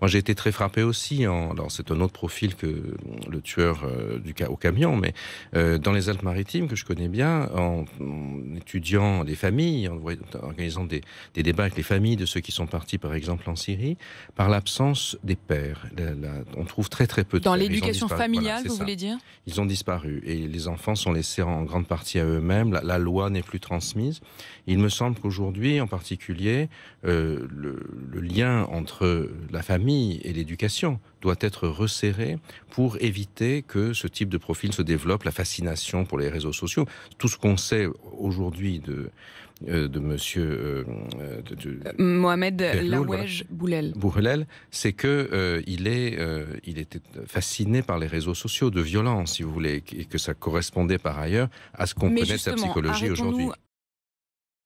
Moi, j'ai été très frappé aussi. alors, c'est un autre profil que le tueur euh, au camion, mais euh, dans les Alpes-Maritimes que je connais bien, en, étudiant des familles, en, organisant des, débats avec les familles de ceux qui sont partis, par exemple, en Syrie, par l'absence des pères. on trouve très très peu. De dans l'éducation familiale, vous voulez dire Ils ont disparu et les enfants sont laissés en grande partie à eux-mêmes. La, loi n'est plus transmise. Il me semble qu'aujourd'hui, en particulier, euh, le, le lien entre la famille et l'éducation doit être resserrée pour éviter que ce type de profil se développe, la fascination pour les réseaux sociaux. Tout ce qu'on sait aujourd'hui de, euh, de monsieur euh, euh, Mohamed Laouej Boulel. c'est que il est il était fasciné par les réseaux sociaux de violence si vous voulez et que ça correspondait par ailleurs à ce qu'on connaît de sa psychologie aujourd'hui.